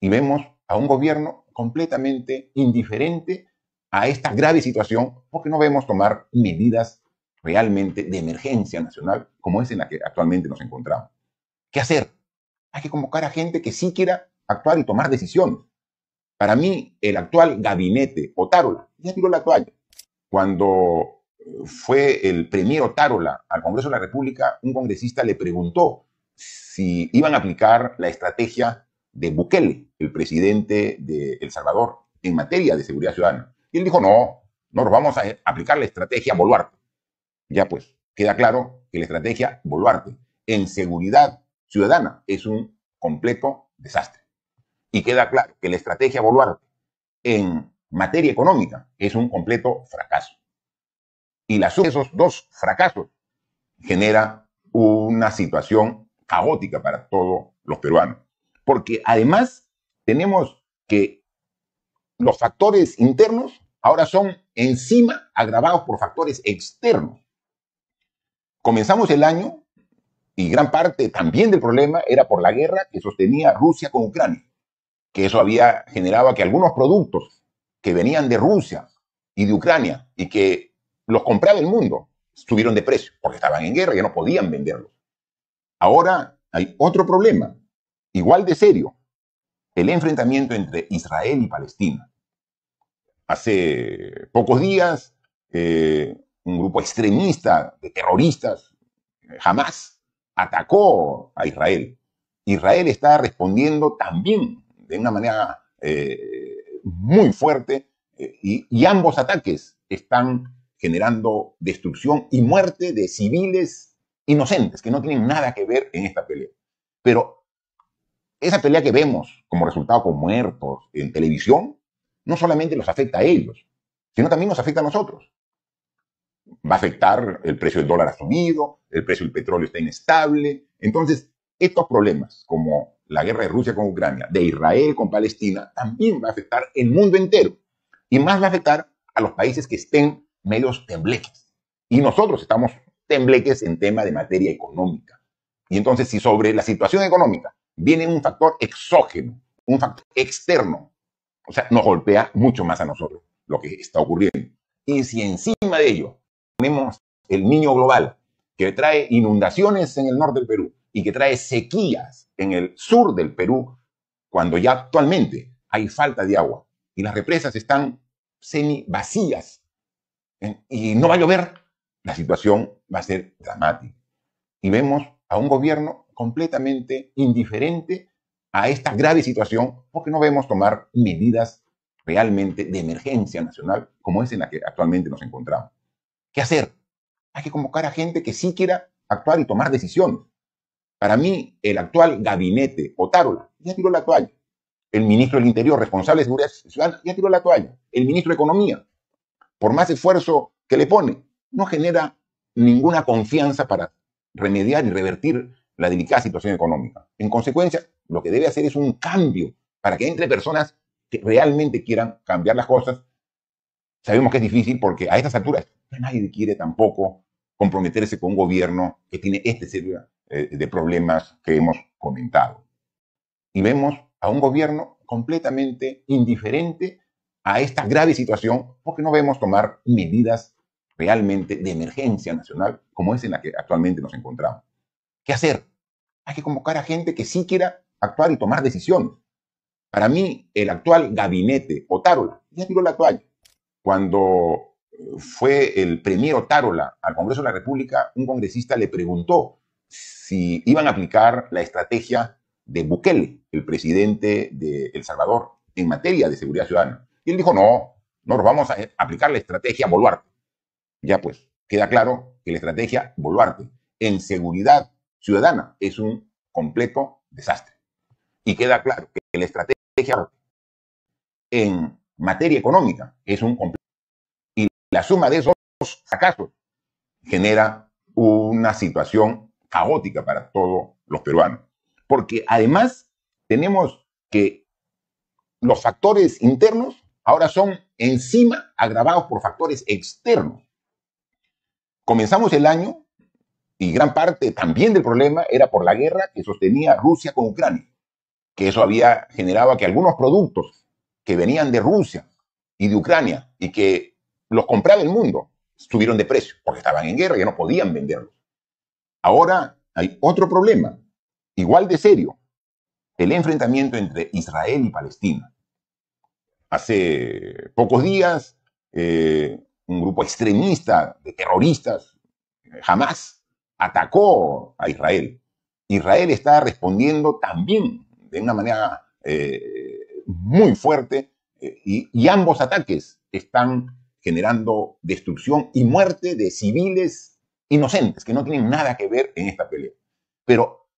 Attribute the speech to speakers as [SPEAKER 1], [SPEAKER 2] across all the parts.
[SPEAKER 1] Y vemos a un gobierno completamente indiferente a esta grave situación porque no vemos tomar medidas realmente de emergencia nacional como es en la que actualmente nos encontramos. ¿Qué hacer? Hay que convocar a gente que sí quiera actuar y tomar decisiones. Para mí, el actual gabinete, Otárola, ya tiró la toalla. Cuando fue el primero Tárola al Congreso de la República, un congresista le preguntó si iban a aplicar la estrategia de Bukele, el presidente de El Salvador, en materia de seguridad ciudadana. Y él dijo, no, no vamos a aplicar la estrategia Boluarte. Ya pues, queda claro que la estrategia Boluarte en seguridad ciudadana es un completo desastre. Y queda claro que la estrategia Boluarte en materia económica es un completo fracaso y la esos dos fracasos genera una situación caótica para todos los peruanos. Porque además tenemos que los factores internos ahora son encima agravados por factores externos. Comenzamos el año y gran parte también del problema era por la guerra que sostenía Rusia con Ucrania, que eso había generado que algunos productos que venían de Rusia y de Ucrania y que los compraba el mundo. Subieron de precio porque estaban en guerra, ya no podían venderlos. Ahora hay otro problema, igual de serio, el enfrentamiento entre Israel y Palestina. Hace pocos días, eh, un grupo extremista de terroristas, jamás, eh, atacó a Israel. Israel está respondiendo también de una manera eh, muy fuerte y ambos ataques están generando destrucción y muerte de civiles inocentes que no tienen nada que ver en esta pelea. Pero esa pelea que vemos como resultado con muertos en televisión, no solamente los afecta a ellos, sino también nos afecta a nosotros. Va a afectar el precio del dólar asumido, el precio del petróleo está inestable. Entonces, estos problemas, como la guerra de Rusia con Ucrania, de Israel con Palestina, también va a afectar el mundo entero. Y más va a afectar a los países que estén medios tembleques. Y nosotros estamos tembleques en tema de materia económica. Y entonces, si sobre la situación económica viene un factor exógeno, un factor externo, o sea, nos golpea mucho más a nosotros lo que está ocurriendo. Y si encima de ello tenemos el niño global, que trae inundaciones en el norte del Perú y que trae sequías en el sur del Perú, cuando ya actualmente hay falta de agua y las represas están semi vacías y no va a llover, la situación va a ser dramática. Y vemos a un gobierno completamente indiferente a esta grave situación porque no vemos tomar medidas realmente de emergencia nacional como es en la que actualmente nos encontramos. ¿Qué hacer? Hay que convocar a gente que sí quiera actuar y tomar decisiones. Para mí, el actual gabinete, Otárola, ya tiró la toalla. El ministro del Interior, responsable de Seguridad ya tiró la toalla. El ministro de Economía, por más esfuerzo que le pone, no genera ninguna confianza para remediar y revertir la delicada situación económica. En consecuencia, lo que debe hacer es un cambio para que entre personas que realmente quieran cambiar las cosas. Sabemos que es difícil porque a estas alturas nadie quiere tampoco comprometerse con un gobierno que tiene este serio eh, de problemas que hemos comentado. Y vemos a un gobierno completamente indiferente a esta grave situación porque no vemos tomar medidas realmente de emergencia nacional como es en la que actualmente nos encontramos. ¿Qué hacer? Hay que convocar a gente que sí quiera actuar y tomar decisiones. Para mí, el actual gabinete, Otárola, ya tiró la toalla. Cuando eh, fue el premier Otárola al Congreso de la República, un congresista le preguntó si iban a aplicar la estrategia de Bukele, el presidente de El Salvador, en materia de seguridad ciudadana. Y él dijo, no, nos vamos a aplicar la estrategia Boluarte. Ya pues, queda claro que la estrategia Boluarte en seguridad ciudadana es un completo desastre. Y queda claro que la estrategia en materia económica es un completo y la suma de esos fracasos genera una situación caótica para todos los peruanos. Porque además tenemos que los factores internos ahora son encima agravados por factores externos. Comenzamos el año y gran parte también del problema era por la guerra que sostenía Rusia con Ucrania, que eso había generado que algunos productos que venían de Rusia y de Ucrania y que los compraba el mundo estuvieron de precio porque estaban en guerra y ya no podían venderlos. Ahora hay otro problema, igual de serio, el enfrentamiento entre Israel y Palestina. Hace pocos días, eh, un grupo extremista de terroristas, jamás, eh, atacó a Israel. Israel está respondiendo también de una manera eh, muy fuerte y, ambos ataques están generando destrucción y muerte de civiles inocentes que no tienen nada que ver en esta pelea. Pero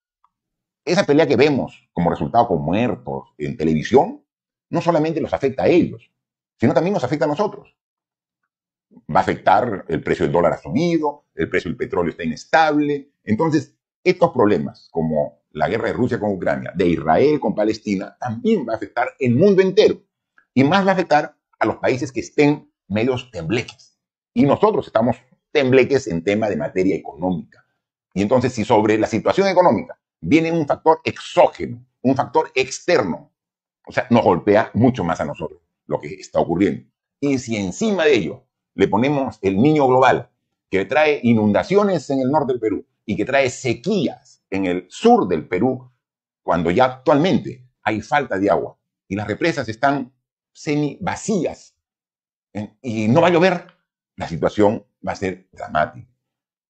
[SPEAKER 1] esa pelea que vemos como resultado con muertos en televisión no solamente los afecta a ellos, sino también nos afecta a nosotros. Va a afectar el precio del dólar ha subido, el precio del petróleo está inestable. Entonces, estos problemas, como la guerra de Rusia con Ucrania, de Israel con Palestina, también va a afectar el mundo entero. Y más va a afectar a los países que estén medios tembleques. Y nosotros estamos tembleques en tema de materia económica. Y entonces, si sobre la situación económica viene un factor exógeno, un factor externo, o sea, nos golpea mucho más a nosotros lo que está ocurriendo. Y si encima de ello le ponemos el niño global, que trae inundaciones en el norte del Perú y que trae sequías en el sur del Perú, cuando ya actualmente hay falta de agua y las represas están semi vacías y no va a llover, la situación va a ser dramática.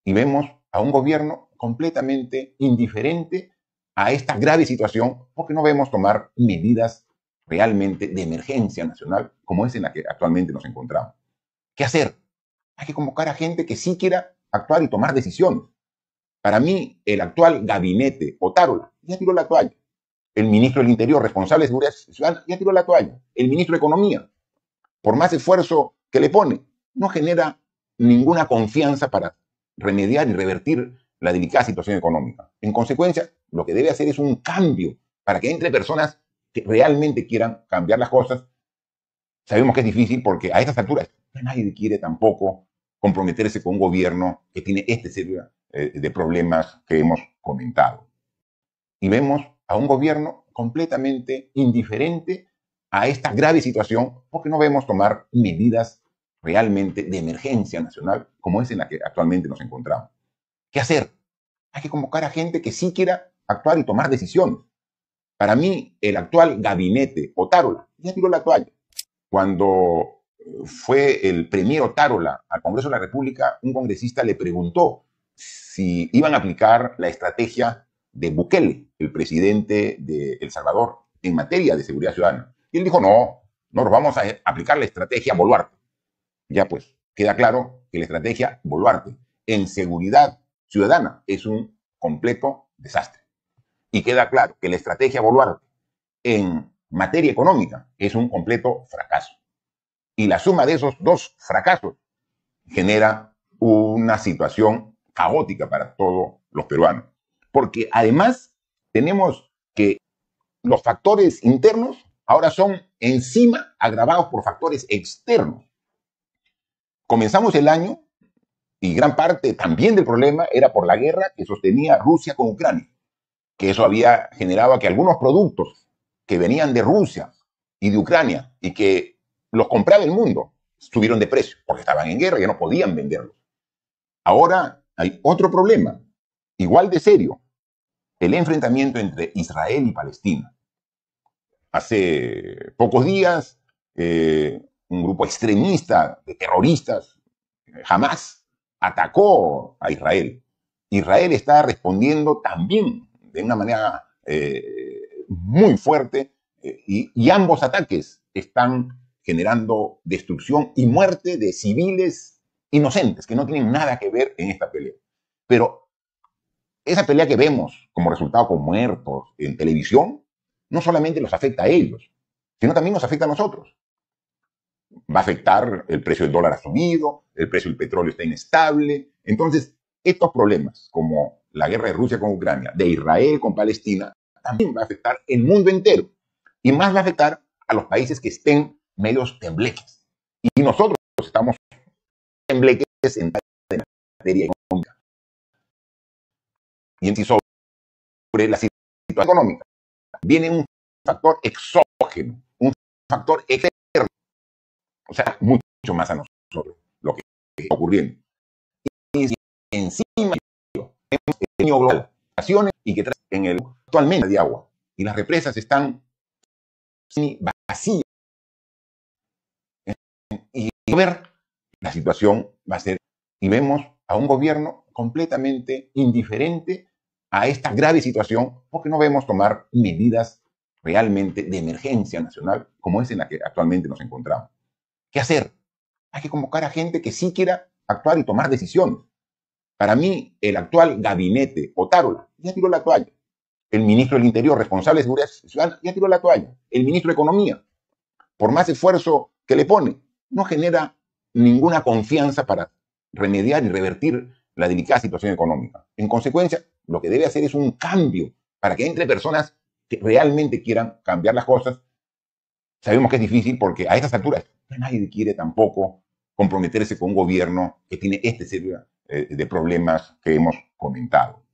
[SPEAKER 1] Y vemos a un gobierno completamente indiferente a esta grave situación porque no vemos tomar medidas realmente de emergencia nacional como es en la que actualmente nos encontramos. ¿Qué hacer? Hay que convocar a gente que sí quiera actuar y tomar decisiones. Para mí, el actual gabinete, Otárola, ya tiró la toalla. El ministro del Interior, responsable de Seguridad Ciudadana, ya tiró la toalla. El ministro de Economía, por más esfuerzo que le pone, no genera ninguna confianza para remediar y revertir la delicada situación económica. En consecuencia, lo que debe hacer es un cambio para que entre personas que realmente quieran cambiar las cosas. Sabemos que es difícil porque a estas alturas nadie quiere tampoco comprometerse con un gobierno que tiene este serio eh, de problemas que hemos comentado. Y vemos a un gobierno completamente indiferente a esta grave situación porque no vemos tomar medidas realmente de emergencia nacional como es en la que actualmente nos encontramos. ¿Qué hacer? Hay que convocar a gente que sí quiera actuar y tomar decisiones. Para mí, el actual gabinete, Otárola, ya tiró la toalla. Cuando eh, fue el premier Otárola al Congreso de la República, un congresista le preguntó si iban a aplicar la estrategia de Bukele, el presidente de El Salvador, en materia de seguridad ciudadana. Y él dijo, no, no nos vamos a aplicar la estrategia Boluarte. Ya pues, queda claro que la estrategia Boluarte en seguridad ciudadana es un completo desastre y queda claro que la estrategia Boluarte en materia económica es un completo fracaso. Y la suma de esos dos fracasos genera una situación caótica para todos los peruanos. Porque además tenemos que los factores internos ahora son encima agravados por factores externos. Comenzamos el año y gran parte también del problema era por la guerra que sostenía Rusia con Ucrania que eso había generado que algunos productos que venían de Rusia y de Ucrania y que los compraba el mundo subieron de precio porque estaban en guerra y ya no podían venderlos. Ahora hay otro problema, igual de serio, el enfrentamiento entre Israel y Palestina. Hace pocos días, eh, un grupo extremista de terroristas, jamás, eh, atacó a Israel. Israel está respondiendo también de una manera eh, muy fuerte eh, y, ambos ataques están generando destrucción y muerte de civiles inocentes que no tienen nada que ver en esta pelea. Pero esa pelea que vemos como resultado con muertos en televisión, no solamente los afecta a ellos, sino también nos afecta a nosotros. Va a afectar el precio del dólar asumido, el precio del petróleo está inestable. Entonces, estos problemas como la guerra de Rusia con Ucrania, de Israel con Palestina, también va a afectar el mundo entero. Y más va a afectar a los países que estén medios tembleques. Y nosotros estamos tembleques en materia económica. Y en sí sobre la situación económica viene un factor exógeno, un factor externo. O sea, mucho más a nosotros lo que está ocurriendo. Y encima y que en el actualmente de agua. Y las represas están vacías. Y ver la situación va a ser. Y vemos a un gobierno completamente indiferente a esta grave situación porque no vemos tomar medidas realmente de emergencia nacional como es en la que actualmente nos encontramos. ¿Qué hacer? Hay que convocar a gente que sí quiera actuar y tomar decisiones. Para mí, el actual gabinete, Otárola, ya tiró la toalla. El ministro del Interior, responsable de Seguridad Ciudadana, ya tiró la toalla. El ministro de Economía, por más esfuerzo que le pone, no genera ninguna confianza para remediar y revertir la delicada situación económica. En consecuencia, lo que debe hacer es un cambio para que entre personas que realmente quieran cambiar las cosas. Sabemos que es difícil porque a estas alturas nadie quiere tampoco comprometerse con un gobierno que tiene este servidor eh, de problemas que hemos comentado.